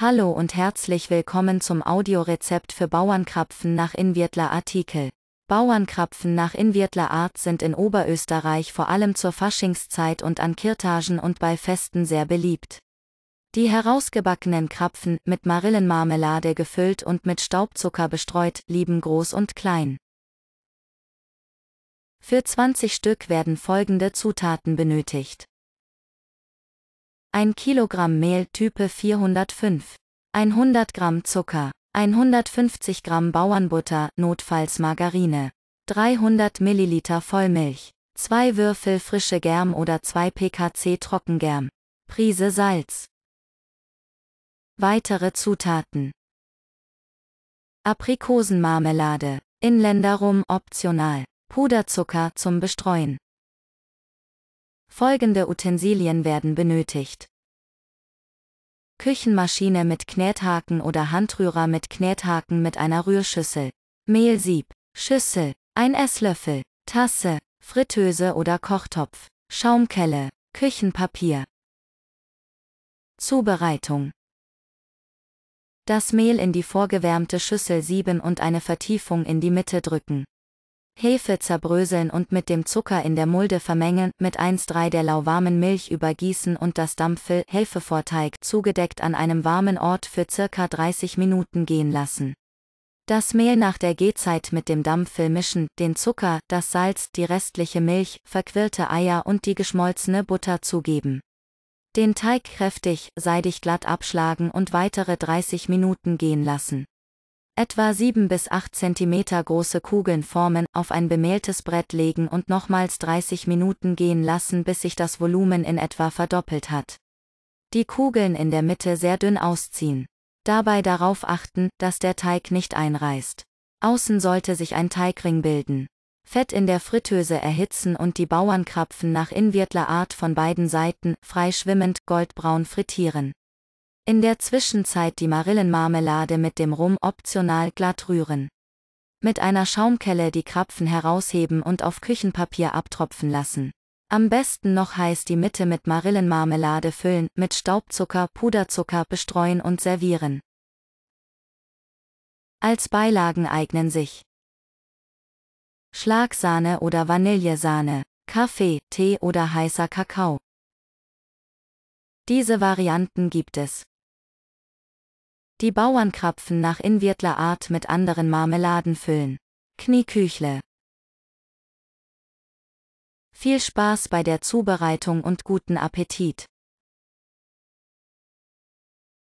Hallo und herzlich willkommen zum Audiorezept für Bauernkrapfen nach Inwirtler Artikel. Bauernkrapfen nach Inwirtler Art sind in Oberösterreich vor allem zur Faschingszeit und an Kirtagen und bei Festen sehr beliebt. Die herausgebackenen Krapfen, mit Marillenmarmelade gefüllt und mit Staubzucker bestreut, lieben groß und klein. Für 20 Stück werden folgende Zutaten benötigt. 1 Kilogramm Mehl Type 405, 100 Gramm Zucker, 150 Gramm Bauernbutter, notfalls Margarine, 300 Milliliter Vollmilch, 2 Würfel frische Germ oder 2 pkc Trockengerm, Prise Salz. Weitere Zutaten Aprikosenmarmelade, Inländerrum optional, Puderzucker zum Bestreuen. Folgende Utensilien werden benötigt. Küchenmaschine mit Knethaken oder Handrührer mit Knethaken mit einer Rührschüssel. Mehlsieb, Schüssel, ein Esslöffel, Tasse, Fritteuse oder Kochtopf, Schaumkelle, Küchenpapier. Zubereitung. Das Mehl in die vorgewärmte Schüssel sieben und eine Vertiefung in die Mitte drücken. Hefe zerbröseln und mit dem Zucker in der Mulde vermengen, mit 1,3 der lauwarmen Milch übergießen und das Dampfel Hefevorteig zugedeckt an einem warmen Ort für circa 30 Minuten gehen lassen. Das Mehl nach der Gehzeit mit dem Dampfel mischen, den Zucker, das Salz, die restliche Milch, verquirlte Eier und die geschmolzene Butter zugeben. Den Teig kräftig, seidig glatt abschlagen und weitere 30 Minuten gehen lassen etwa 7 bis 8 cm große Kugeln formen, auf ein bemehltes Brett legen und nochmals 30 Minuten gehen lassen, bis sich das Volumen in etwa verdoppelt hat. Die Kugeln in der Mitte sehr dünn ausziehen. Dabei darauf achten, dass der Teig nicht einreißt. Außen sollte sich ein Teigring bilden. Fett in der Fritteuse erhitzen und die Bauernkrapfen nach Inwirtler Art von beiden Seiten, frei schwimmend, goldbraun frittieren. In der Zwischenzeit die Marillenmarmelade mit dem Rum optional glatt rühren. Mit einer Schaumkelle die Krapfen herausheben und auf Küchenpapier abtropfen lassen. Am besten noch heiß die Mitte mit Marillenmarmelade füllen, mit Staubzucker, Puderzucker bestreuen und servieren. Als Beilagen eignen sich Schlagsahne oder Vanillesahne, Kaffee, Tee oder heißer Kakao. Diese Varianten gibt es. Die Bauernkrapfen nach Inviertler Art mit anderen Marmeladen füllen. Knieküchle. Viel Spaß bei der Zubereitung und guten Appetit!